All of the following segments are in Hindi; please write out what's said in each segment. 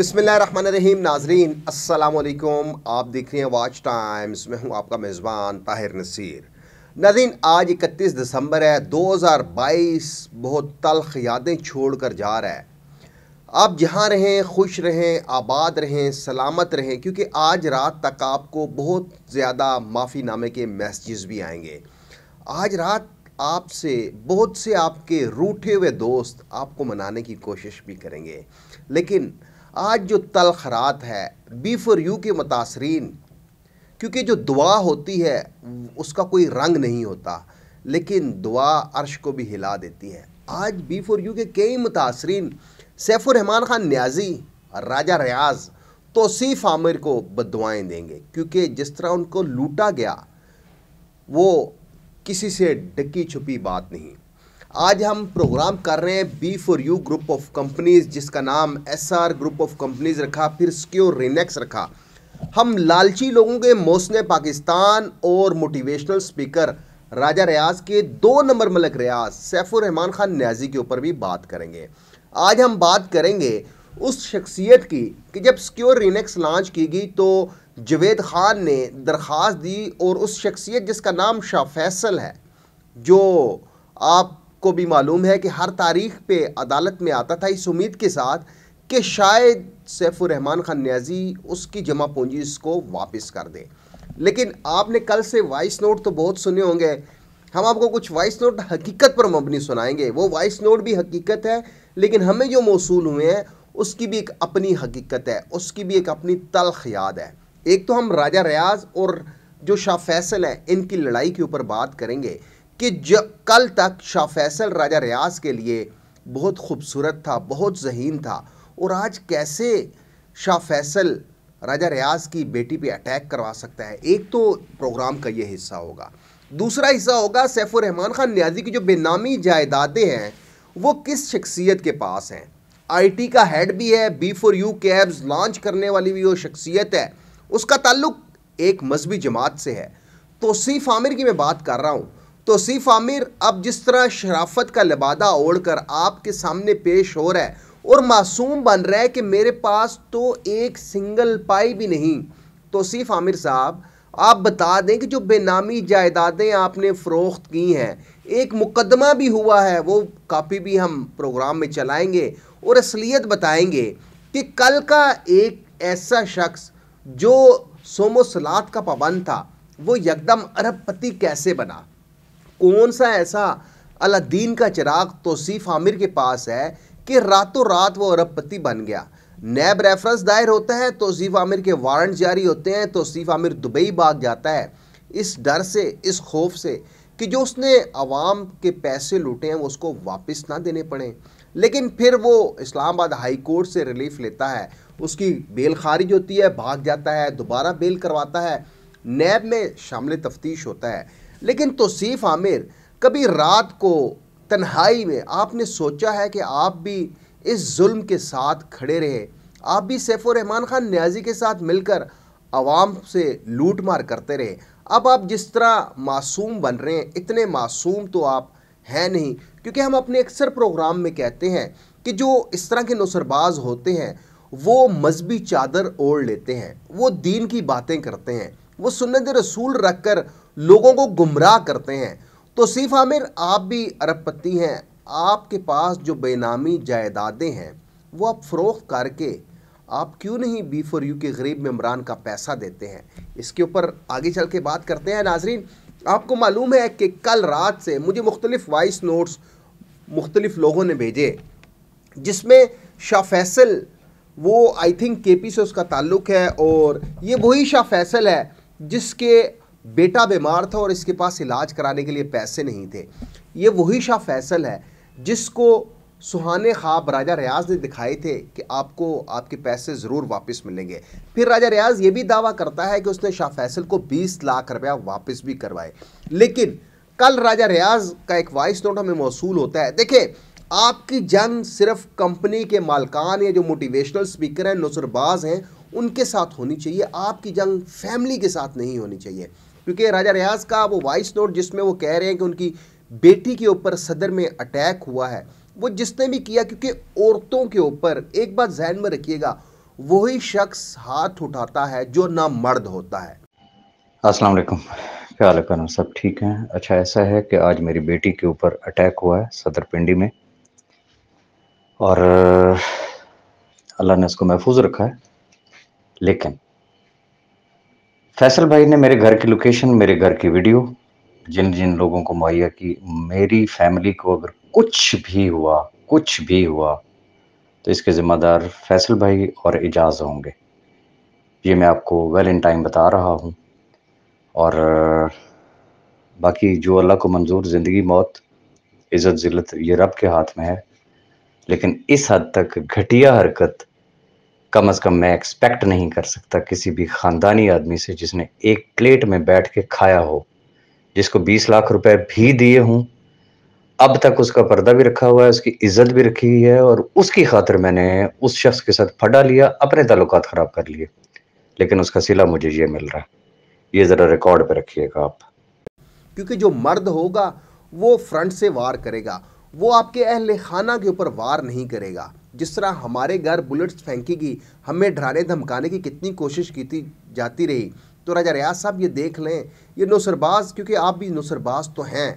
रहीम नाजरीन असलकुम आप देख रहे हैं वाच टाइम्स मैं हूं आपका मेज़बान ताहिर नसीर नदीन आज 31 दिसंबर है 2022 बहुत तलख यादें छोड़ कर जा रहा है आप जहां रहें खुश रहें आबाद रहें सलामत रहें क्योंकि आज रात तक आपको बहुत ज़्यादा माफ़ीनामे के मैसेजेस भी आएंगे आज रात आपसे बहुत से आपके रूठे हुए दोस्त आपको मनाने की कोशिश भी करेंगे लेकिन आज जो तलख रात है बी फॉर यू के मुतासरीन क्योंकि जो दुआ होती है उसका कोई रंग नहीं होता लेकिन दुआ अर्श को भी हिला देती है आज बी फॉर यू के कई मुतासरीन सैफुररहमान ख़ान न्याजी राजा रियाज तोसीफ़ आमिर को बदवाएँ देंगे क्योंकि जिस तरह उनको लूटा गया वो किसी से डकी छुपी बात नहीं आज हम प्रोग्राम कर रहे हैं B for U group of companies जिसका नाम S R group of companies रखा फिर स्क्योर रिनेक्स रखा हम लालची लोगों के मौसम पाकिस्तान और मोटिवेशनल स्पीकर राजा रियाज के दो नंबर मलक रियाज सैफुर रहमान खान न्याजी के ऊपर भी बात करेंगे आज हम बात करेंगे उस शख्सियत की कि जब स्क्योर रिनेक्स लॉन्च की गई तो जवेद खान ने दरख्वास्त दी और उस शख्सियत जिसका नाम शाह फैसल है जो आप को भी मालूम है कि हर तारीख पे अदालत में आता था इस उम्मीद के साथ कि शायद सैफुररहमान खान न्याजी उसकी जमा पूंजी इसको वापस कर दे लेकिन आपने कल से वॉइस नोट तो बहुत सुने होंगे हम आपको कुछ वॉइस नोट हकीकत पर मबनी सुनाएंगे वो वॉइस नोट भी हकीकत है लेकिन हमें जो मौसू हुए हैं उसकी भी एक अपनी हकीकत है उसकी भी एक अपनी तलख याद है एक तो हम राजा रियाज और जो शाह फैसल है इनकी लड़ाई के ऊपर बात करेंगे कि जो कल तक शाह फैसल राजा रियाज के लिए बहुत खूबसूरत था बहुत जहीन था और आज कैसे शाह फैसल राजा रियाज की बेटी पे अटैक करवा सकता है एक तो प्रोग्राम का ये हिस्सा होगा दूसरा हिस्सा होगा सैफुर रहमान खान न्याजी की जो बेनामी जायदादें हैं वो किस शख्सियत के पास हैं आईटी का हेड भी है B four U cabs launch करने वाली भी वो शख्सियत है उसका ताल्लुक एक मजहबी जमात से है तो आमिर की मैं बात कर रहा हूँ तो सीफ आमिर अब जिस तरह शराफत का लिबादा ओढ़कर आपके सामने पेश हो रहा है और मासूम बन रहा है कि मेरे पास तो एक सिंगल पाई भी नहीं तो सीफ आमिर साहब आप बता दें कि जो बेनामी जायदादें आपने फ़रोख्त की हैं एक मुकदमा भी हुआ है वो कापी भी हम प्रोग्राम में चलाएंगे और असलियत बताएंगे कि कल का एक ऐसा शख्स जो सोमो सलाद का पाबंद था वो यकदम अरबपति कैसे बना कौन सा ऐसा अलादीन का चिराग तोसीफ आमिर के पास है कि रातों रात वो अरबपति बन गया नैब रेफरेंस दायर होता है तोसीफ आमिर के वारंट जारी होते हैं तोसीफ आमिर दुबई भाग जाता है इस डर से इस खौफ से कि जो उसने आवाम के पैसे लूटे हैं वो उसको वापस ना देने पड़े लेकिन फिर वो इस्लामाबाद हाई कोर्ट से रिलीफ लेता है उसकी बेल खारिज होती है भाग जाता है दोबारा बेल करवाता है नैब में शामिल तफ्तीश होता है लेकिन तोसीफ़ आमिर कभी रात को तन्हाई में आपने सोचा है कि आप भी इस जुल्म के साथ खड़े रहे आप भी सैफ रहमान ख़ान न्याजी के साथ मिलकर आवाम से लूट मार करते रहे अब आप जिस तरह मासूम बन रहे हैं इतने मासूम तो आप हैं नहीं क्योंकि हम अपने अक्सर प्रोग्राम में कहते हैं कि जो इस तरह के नसरबाज होते हैं वो मजहबी चादर ओढ़ लेते हैं वो दीन की बातें करते हैं वो सुन्नत रसूल रख कर लोगों को गुमराह करते हैं तो सिर्फ आमिर आप भी अरबपति हैं आपके पास जो बेनामी जायदादें हैं वो आप फरोख करके आप क्यों नहीं बी फॉर यू के गरीब मम्बरान का पैसा देते हैं इसके ऊपर आगे चल के बात करते हैं नाजरीन आपको मालूम है कि कल रात से मुझे मुख्तलिफ वॉइस नोट्स मुख्तलिफ लोगों ने भेजे जिसमें शाह फैसल वो आई थिंक के पी से उसका ताल्लुक़ है और ये वही शाह फैसल है जिसके बेटा बीमार था और इसके पास इलाज कराने के लिए पैसे नहीं थे ये वही शाह फैसल है जिसको सुहाने ख्वाब राजा रियाज ने दिखाए थे कि आपको आपके पैसे ज़रूर वापस मिलेंगे फिर राजा रियाज ये भी दावा करता है कि उसने शाह फैसल को 20 लाख रुपया वापस भी करवाए लेकिन कल राजा रियाज का एक वॉइस नोट हमें मौसू होता है देखिए आपकी जंग सिर्फ कंपनी के मालकान या जो मोटिवेशनल स्पीकर हैं नसरबाज हैं उनके साथ होनी चाहिए आपकी जंग फैमिली के साथ नहीं होनी चाहिए क्योंकि राजा रियाज का वो वॉइस नोट जिसमें वो कह रहे हैं कि उनकी बेटी के ऊपर सदर में अटैक हुआ है वो जिसने भी किया क्योंकि औरतों के ऊपर एक बात जहन में रखिएगा वही शख्स हाथ उठाता है जो ना मर्द होता है अस्सलाम वालेकुम क्या हाल है सब ठीक हैं अच्छा ऐसा है कि आज मेरी बेटी के ऊपर अटैक हुआ है सदर पिंडी में और अल्लाह ने उसको महफूज रखा है लेकिन फैसल भाई ने मेरे घर की लोकेशन मेरे घर की वीडियो जिन जिन लोगों को मुहैया की मेरी फैमिली को अगर कुछ भी हुआ कुछ भी हुआ तो इसके ज़िम्मेदार फैसल भाई और एजाज होंगे ये मैं आपको वेल इन टाइम बता रहा हूँ और बाकी जो अल्लाह को मंजूर ज़िंदगी मौत इज़्ज़त जिलत ये रब के हाथ में है लेकिन इस हद तक घटिया हरकत कम अज़ कम मैं एक्सपेक्ट नहीं कर सकता किसी भी ख़ानदानी आदमी से जिसने एक प्लेट में बैठ के खाया हो जिसको 20 लाख रुपए भी दिए हों अब तक उसका पर्दा भी रखा हुआ है उसकी इज्जत भी रखी हुई है और उसकी खातिर मैंने उस शख्स के साथ फटा लिया अपने ताल्लुक ख़राब कर लिए लेकिन उसका सिला मुझे ये मिल रहा है ये ज़रा रिकॉर्ड पर रखिएगा आप क्योंकि जो मर्द होगा वो फ्रंट से वार करेगा वो आपके अहल खाना के ऊपर वार नहीं करेगा जिस तरह हमारे घर बुलेट्स फेंकी गई हमें डराने धमकाने की कितनी कोशिश की थी जाती रही तो राजा रियाज साहब ये देख लें ये नौसरबाज क्योंकि आप भी नौसरबाज तो हैं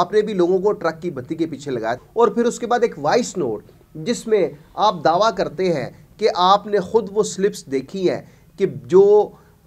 आपने भी लोगों को ट्रक की बत्ती के पीछे लगाया और फिर उसके बाद एक वॉइस नोट जिसमें आप दावा करते हैं कि आपने ख़ुद वो स्लिप्स देखी हैं कि जो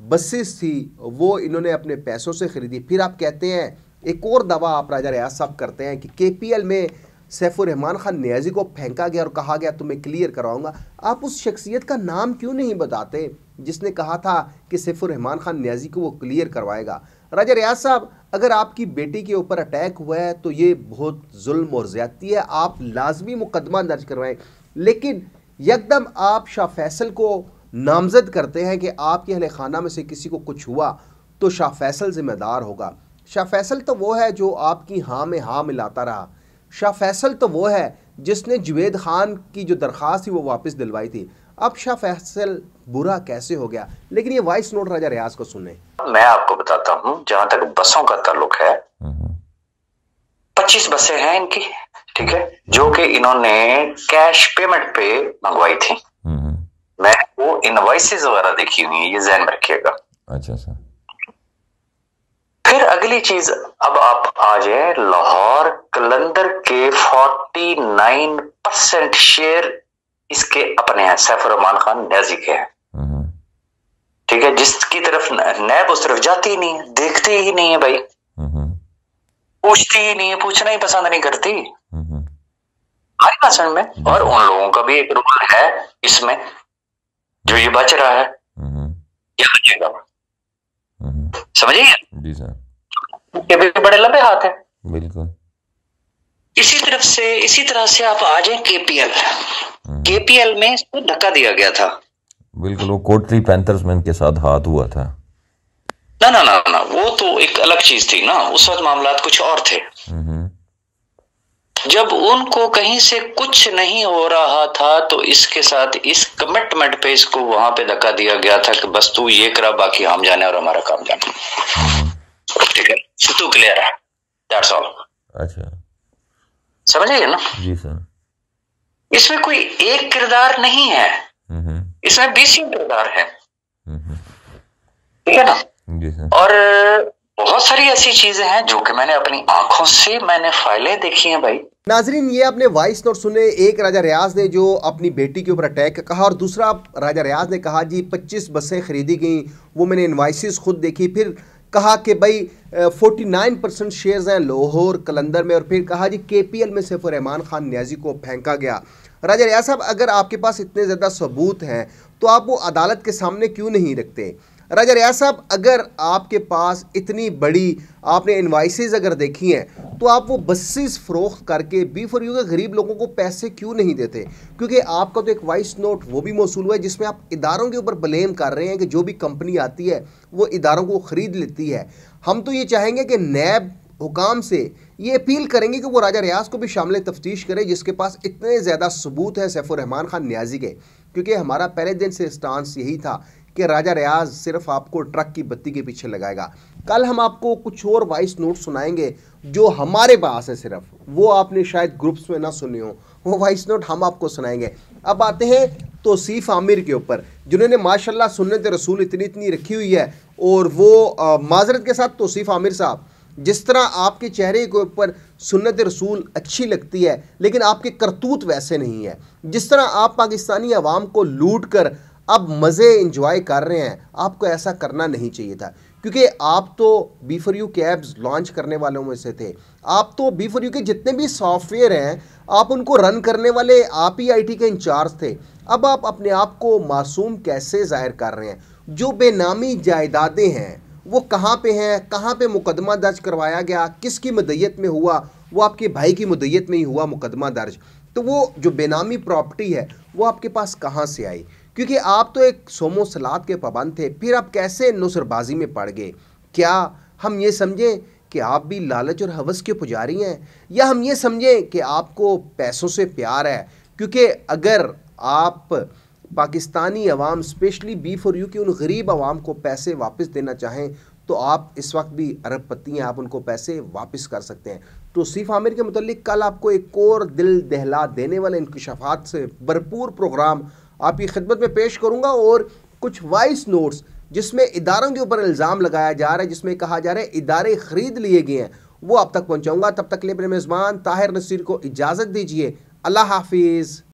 बसेस थी वो इन्होंने अपने पैसों से ख़रीदी फिर आप कहते हैं एक और दावा आप राजा रियाज साहब करते हैं कि के में सैफुररहमान ख़ान न्याजी को फेंका गया और कहा गया तुम्हें क्लियर कराऊंगा आप उस शख्सियत का नाम क्यों नहीं बताते जिसने कहा था कि सैफुररहमान ख़ान न्याजी को वो क्लियर करवाएगा राजा रियाज साहब अगर आपकी बेटी के ऊपर अटैक हुआ है तो ये बहुत जुल्म और ज़्यादती है आप लाजमी मुकदमा दर्ज करवाएं लेकिन यकदम आप शाह फैसल को नामजद करते हैं कि आपके अहल खाना में से किसी को कुछ हुआ तो शाह फैसल ज़िम्मेदार होगा शाह फैसल तो वो है जो आपकी हाँ में हाँ मिलाता रहा शाह फैसल तो वो है जिसने जुवेद खान की जो दरख्वास्त थी वो वापस दिलवाई थी अब शाह फैसल बुरा कैसे हो गया लेकिन ये वॉइस नोट राजा रियाज को सुने मैं आपको बताता हूँ जहां तक बसों का ताल्लुक है पच्चीस बसें हैं इनकी ठीक है जो कि इन्होंने कैश पेमेंट पे मंगवाई थी हम्म, हम्म। मैं वो इनवाइसेस वगैरह देखी हुई है ये जहन रखिएगा अच्छा सर अच्छा। फिर अगली चीज अब आप आ जाए लाहौर कलंदर के 49 परसेंट शेयर इसके अपने हैं सैफुररहमान खान न्याजी के हैं हम्म। ठीक है जिसकी तरफ नैब उस तरफ जाती नहीं है देखती ही नहीं है भाई हम्म। पूछती ही नहीं है पूछना ही पसंद नहीं करती हम्म। हर भाषण में और उन लोगों का भी एक रोल है इसमें जो ये बच रहा है ये बचेगा समझिए जी सर उनके भी बड़े लंबे हाथ हैं बिल्कुल इसी तरफ से इसी तरह से आप आ जाए केपीएल हम्म। केपीएल में इसको धक्का दिया गया था बिल्कुल वो कोटरी पैंथर्स में इनके साथ हाथ हुआ था ना ना ना ना वो तो एक अलग चीज थी ना उस वक्त मामला कुछ और थे हम्म। जब उनको कहीं से कुछ नहीं हो रहा था तो इसके साथ इस कमिटमेंट पे इसको वहां पे धक्का दिया गया था कि बस तू ये करा बाकी हम जाने और हमारा काम जाने हम्म। ठीक है सो क्लियर है दैट्स ऑल अच्छा समझ आइए ना जी सर इसमें कोई एक किरदार नहीं है हम्म, हम्म। इसमें बीसों किरदार है हम्म, ठीक है ना जी सर और बहुत सारी ऐसी चीजें हैं जो कि मैंने अपनी आंखों से मैंने फाइलें देखी हैं भाई नाजरीन ये आपने वॉइस नोट सुने एक राजा रियाज ने जो अपनी बेटी के ऊपर अटैक कहा और दूसरा राजा रियाज ने कहा जी 25 बसें खरीदी गई वो मैंने इन्वाइसिस खुद देखी फिर कहा कि भाई 49 परसेंट शेयर्स हैं लाहौर कलंदर में और फिर कहा जी केपीएल में सैफ रहमान खान न्याजी को फेंका गया राजा रिया साहब अगर आपके पास इतने ज़्यादा सबूत हैं तो आप वो अदालत के सामने क्यों नहीं रखते राजा रियाज साहब अगर आपके पास इतनी बड़ी आपने इन्वाइसेज अगर देखी हैं तो आप वो बसेस फ़रोख्त करके बी फॉर यू के गरीब लोगों को पैसे क्यों नहीं देते क्योंकि आपका तो एक वॉइस नोट वो भी मौसू हुआ है जिसमें आप इदारों के ऊपर ब्लेम कर रहे हैं कि जो भी कंपनी आती है वो इदारों को ख़रीद लेती है हम तो ये चाहेंगे कि नैब हुकाम से ये अपील करेंगे कि वो राजा रियाज को भी शामिल तफ्तीश करें जिसके पास इतने ज़्यादा सबूत है सैफ़ुररहमान खान न्याजी के क्योंकि हमारा पहले दिन से स्टांस यही था कि राजा रियाज सिर्फ आपको ट्रक की बत्ती के पीछे लगाएगा कल हम आपको कुछ और वॉइस नोट सुनाएंगे जो हमारे पास है सिर्फ वो आपने शायद ग्रुप्स में ना सुने हो वो वॉइस नोट हम आपको सुनाएंगे अब आते हैं तोसीफ आमिर के ऊपर जिन्होंने माशाल्लाह सुनत रसूल इतनी इतनी रखी हुई है और वो माजरत के साथ तोसीफ आमिर साहब जिस तरह आपके चेहरे के ऊपर सुनत रसूल अच्छी लगती है लेकिन आपके करतूत वैसे नहीं है जिस तरह आप पाकिस्तानी आवाम को लूट कर अब मज़े इंजॉय कर रहे हैं आपको ऐसा करना नहीं चाहिए था क्योंकि आप तो B for U cabs launch करने वालों में से थे आप तो बी फॉर यू के जितने भी सॉफ्टवेयर हैं आप उनको रन करने वाले आप ही आईटी के इंचार्ज थे अब आप अपने आप को मासूम कैसे जाहिर कर रहे हैं जो बेनामी जायदादें हैं वो कहाँ पे हैं कहाँ पे मुकदमा दर्ज करवाया गया किसकी मदैत में हुआ वो आपके भाई की मदैत में ही हुआ मुकदमा दर्ज तो वो जो बेनामी प्रॉपर्टी है वो आपके पास कहाँ से आई क्योंकि आप तो एक सोमो सलाद के पाबंद थे फिर आप कैसे नुसरबाजी में पड़ गए क्या हम ये समझें कि आप भी लालच और हवस के पुजारी हैं या हम ये समझें कि आपको पैसों से प्यार है क्योंकि अगर आप पाकिस्तानी अवाम स्पेशली बी फॉर यू की उन गरीब आवाम को पैसे वापस देना चाहें तो आप इस वक्त भी अरबपति हैं आप उनको पैसे वापस कर सकते हैं तो सिफ आमिर के मतलब कल आपको एक और दिल दहला देने वाले इनकशाफात से भरपूर प्रोग्राम आपकी खिदमत में पेश करूँगा और कुछ वाइस नोट्स जिसमें इदारों के ऊपर इल्ज़ाम लगाया जा रहा है जिसमें कहा जा रहा है इदारे ख़रीद लिए गए हैं वो आप तक पहुँचाऊँगा तब तक लिए अपने मेज़बान ताहिर नसीर को इजाज़त दीजिए अल्लाह हाफिज़